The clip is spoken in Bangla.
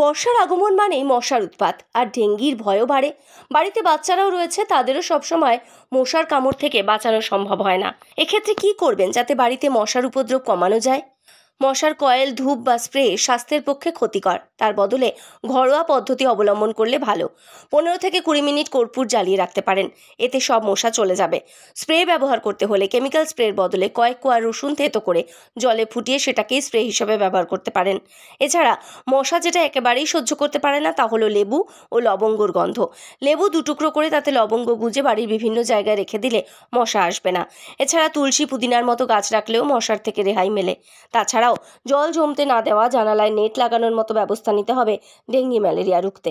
বর্ষার আগমন মানেই মশার উৎপাত আর ডেঙ্গির ভয়ও বাড়ে বাড়িতে বাচ্চারাও রয়েছে তাদেরও সবসময় মশার কামড় থেকে বাঁচানো সম্ভব হয় না এক্ষেত্রে কি করবেন যাতে বাড়িতে মশার উপদ্রব কমানো যায় মশার কয়েল ধূপ বা স্প্রে স্বাস্থ্যের পক্ষে ক্ষতিকর তার বদলে ঘরোয়া পদ্ধতি অবলম্বন করলে ভালো পনেরো থেকে কুড়ি মিনিট কর্পূর জ্বালিয়ে রাখতে পারেন এতে সব মশা চলে যাবে স্প্রে ব্যবহার করতে হলে কেমিক্যাল স্প্রের বদলে কয়েক কোয়ার রসুন থেতো করে জলে ফুটিয়ে সেটাকেই স্প্রে হিসেবে ব্যবহার করতে পারেন এছাড়া মশা যেটা একেবারেই সহ্য করতে পারে না তা হলো লেবু ও লবঙ্গর গন্ধ লেবু দুটুকরো করে তাতে লবঙ্গ গুঁজে বাড়ির বিভিন্ন জায়গায় রেখে দিলে মশা আসবে না এছাড়া তুলসী পুদিনার মতো গাছ রাখলেও মশার থেকে রেহাই মেলে তাছাড়া জল জমতে না দেওয়া জানালায় নেট লাগানোর মতো ব্যবস্থা নিতে হবে ডেঙ্গি ম্যালেরিয়া রুখতে